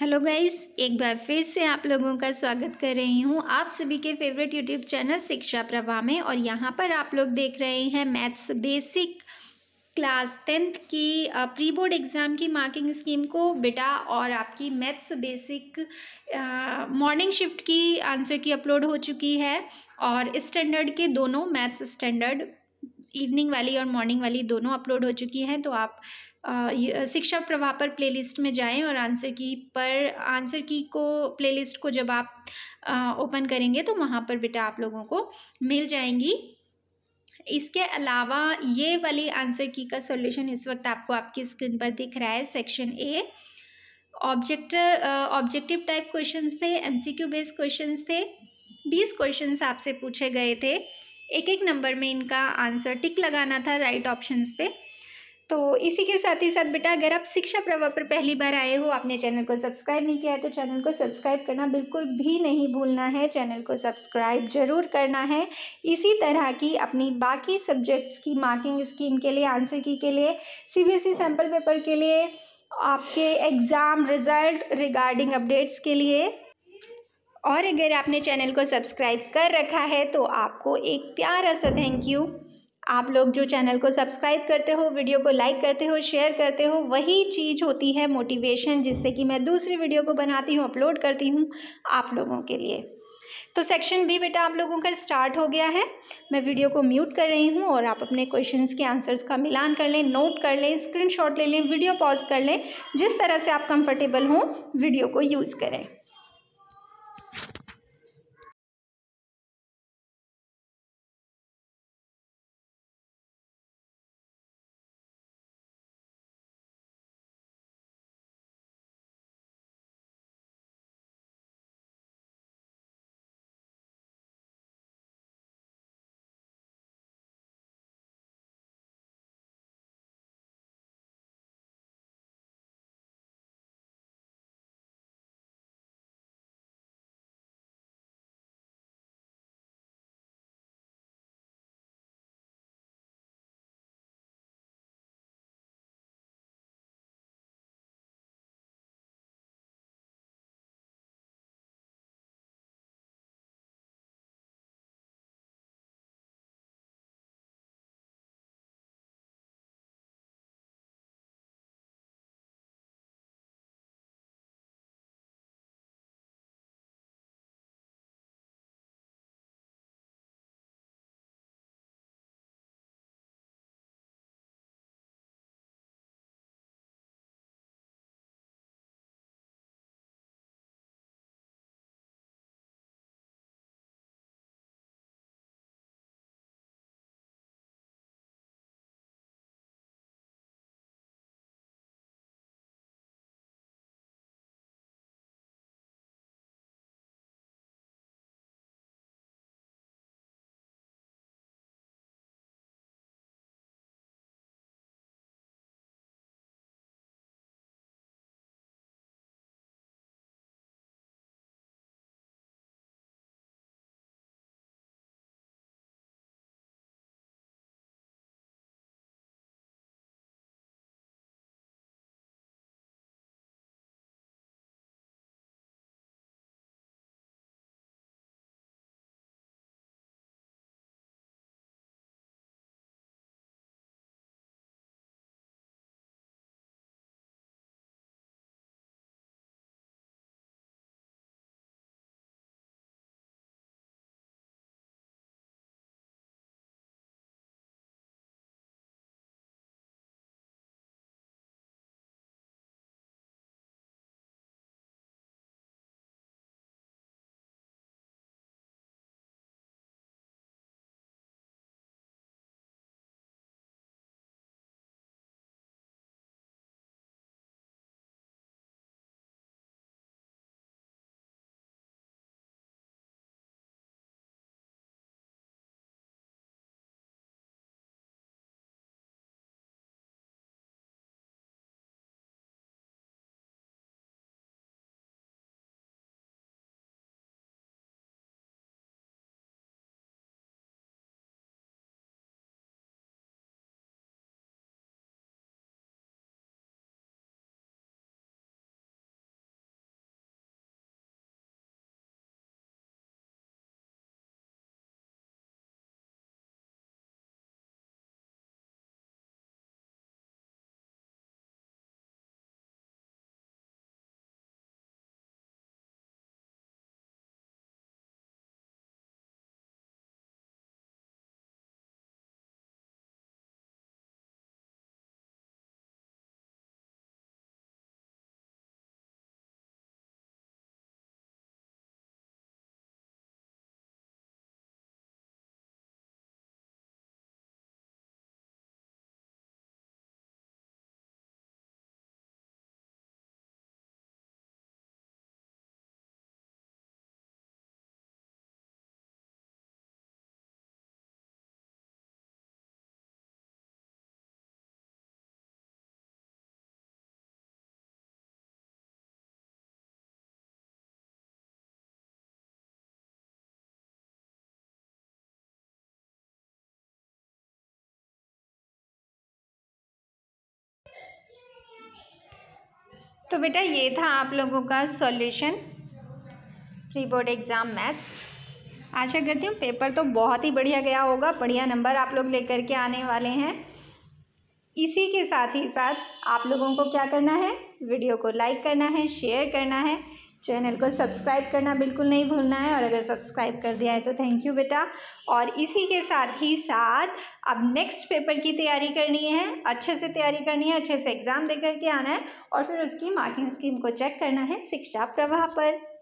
hello guys एक बार फिर से आप लोगों का स्वागत कर रही हूँ आप सभी के फेवरेट यूट्यूब चैनल शिक्षा प्रवाह में और यहाँ पर आप लोग देख रहे हैं मैथ्स बेसिक क्लास टेंथ की प्री बोर्ड एग्ज़ाम की मार्किंग स्कीम को बेटा और आपकी मैथ्स बेसिक मॉर्निंग शिफ्ट की आंसर की अपलोड हो चुकी है और स्टैंडर्ड के दोनों मैथ्स स्टैंडर्ड इवनिंग वाली और मॉर्निंग वाली दोनों अपलोड हो चुकी हैं तो आप शिक्षा प्रवाह पर प्लेलिस्ट में जाएं और आंसर की पर आंसर की को प्लेलिस्ट को जब आप ओपन करेंगे तो वहाँ पर बेटा आप लोगों को मिल जाएंगी इसके अलावा ये वाली आंसर की का सॉल्यूशन इस वक्त आपको आपकी स्क्रीन पर दिख रहा है section A object objective type question थे एमसीक्यू बेस्ड क्वेश्चन थे बीस क्वेश्चन आपसे पूछे गए थे एक एक नंबर में इनका आंसर टिक लगाना था राइट ऑप्शंस पे तो इसी के साथ ही साथ बेटा अगर आप शिक्षा प्रवाह पर पहली बार आए हो आपने चैनल को सब्सक्राइब नहीं किया है तो चैनल को सब्सक्राइब करना बिल्कुल भी नहीं भूलना है चैनल को सब्सक्राइब जरूर करना है इसी तरह की अपनी बाकी सब्जेक्ट्स की मार्किंग स्कीम के लिए आंसर की के लिए ई सैम्पल पेपर के लिए आपके एग्ज़ाम रिज़ल्ट रिगार्डिंग अपडेट्स के लिए और अगर आपने चैनल को सब्सक्राइब कर रखा है तो आपको एक प्यारा सा थैंक यू आप लोग जो चैनल को सब्सक्राइब करते हो वीडियो को लाइक करते हो शेयर करते हो वही चीज़ होती है मोटिवेशन जिससे कि मैं दूसरी वीडियो को बनाती हूँ अपलोड करती हूँ आप लोगों के लिए तो सेक्शन बी बेटा आप लोगों का स्टार्ट हो गया है मैं वीडियो को म्यूट कर रही हूँ और आप अपने क्वेश्चंस के आंसर्स का मिलान कर लें नोट कर लें स्क्रीनशॉट ले लें वीडियो पॉज कर लें जिस तरह से आप कंफर्टेबल हों वीडियो को यूज़ करें तो बेटा ये था आप लोगों का solution pre board exam maths आशा करती हूँ पेपर तो बहुत ही बढ़िया गया होगा बढ़िया नंबर आप लोग लेकर के आने वाले हैं इसी के साथ ही साथ आप लोगों को क्या करना है वीडियो को लाइक करना है शेयर करना है चैनल को सब्सक्राइब करना बिल्कुल नहीं भूलना है और अगर सब्सक्राइब कर दिया है तो थैंक यू बेटा और इसी के साथ ही साथ अब नेक्स्ट पेपर की तैयारी करनी है अच्छे से तैयारी करनी है अच्छे से एग्ज़ाम देकर के आना है और फिर उसकी मार्किंग स्कीम को चेक करना है शिक्षा प्रवाह पर